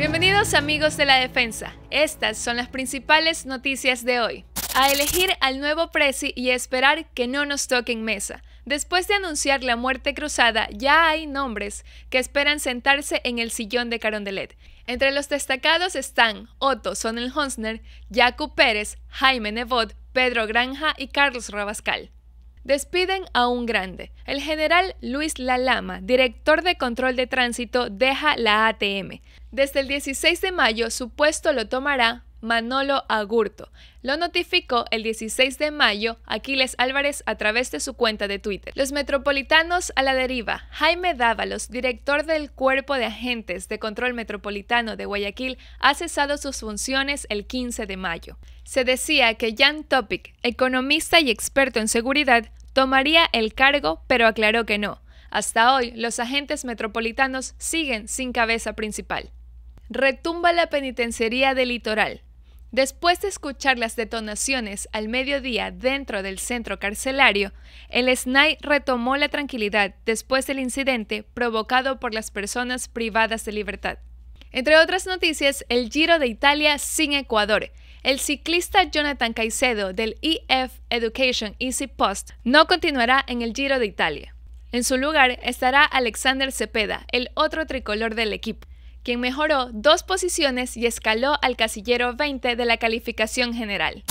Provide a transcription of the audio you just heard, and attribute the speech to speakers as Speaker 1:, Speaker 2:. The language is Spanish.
Speaker 1: Bienvenidos amigos de la defensa. Estas son las principales noticias de hoy. A elegir al nuevo presi y esperar que no nos toquen mesa. Después de anunciar la muerte cruzada, ya hay nombres que esperan sentarse en el sillón de Carondelet. Entre los destacados están Otto Sonel Honsner, Jacob Pérez, Jaime Nevod, Pedro Granja y Carlos Rabascal. Despiden a un grande. El general Luis Lalama, director de control de tránsito, deja la ATM. Desde el 16 de mayo su puesto lo tomará Manolo Agurto. Lo notificó el 16 de mayo Aquiles Álvarez a través de su cuenta de Twitter. Los Metropolitanos a la deriva. Jaime Dávalos, director del Cuerpo de Agentes de Control Metropolitano de Guayaquil, ha cesado sus funciones el 15 de mayo. Se decía que Jan Topic, economista y experto en seguridad, Tomaría el cargo, pero aclaró que no. Hasta hoy, los agentes metropolitanos siguen sin cabeza principal. Retumba la penitenciaría del litoral. Después de escuchar las detonaciones al mediodía dentro del centro carcelario, el SNAI retomó la tranquilidad después del incidente provocado por las personas privadas de libertad. Entre otras noticias, el Giro de Italia sin Ecuador, el ciclista Jonathan Caicedo del EF Education Easy Post no continuará en el Giro de Italia. En su lugar estará Alexander Cepeda, el otro tricolor del equipo, quien mejoró dos posiciones y escaló al casillero 20 de la calificación general.